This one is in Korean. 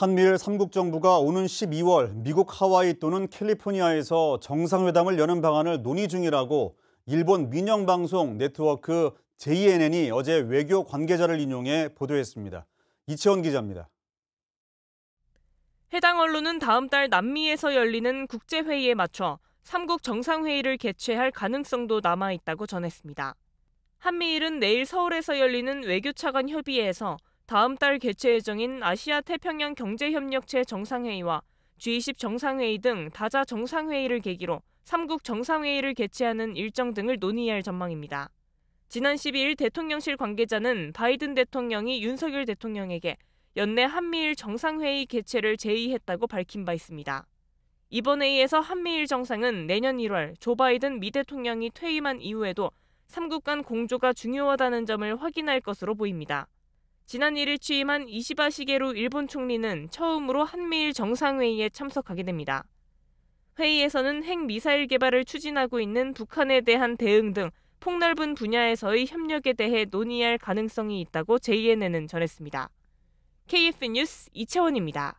한미일 3국 정부가 오는 12월 미국 하와이 또는 캘리포니아에서 정상회담을 여는 방안을 논의 중이라고 일본 민영방송 네트워크 JNN이 어제 외교 관계자를 인용해 보도했습니다. 이채원 기자입니다. 해당 언론은 다음 달 남미에서 열리는 국제회의에 맞춰 3국 정상회의를 개최할 가능성도 남아있다고 전했습니다. 한미일은 내일 서울에서 열리는 외교차관 협의회에서 다음 달 개최 예정인 아시아 태평양 경제협력체 정상회의와 G20 정상회의 등 다자 정상회의를 계기로 3국 정상회의를 개최하는 일정 등을 논의할 전망입니다. 지난 12일 대통령실 관계자는 바이든 대통령이 윤석열 대통령에게 연내 한미일 정상회의 개최를 제의했다고 밝힌 바 있습니다. 이번 회의에서 한미일 정상은 내년 1월 조 바이든 미 대통령이 퇴임한 이후에도 3국 간 공조가 중요하다는 점을 확인할 것으로 보입니다. 지난 1일 취임한 이시바 시게로 일본 총리는 처음으로 한미일 정상회의에 참석하게 됩니다. 회의에서는 핵 미사일 개발을 추진하고 있는 북한에 대한 대응 등 폭넓은 분야에서의 협력에 대해 논의할 가능성이 있다고 JNN은 전했습니다. KF 뉴스 이채원입니다.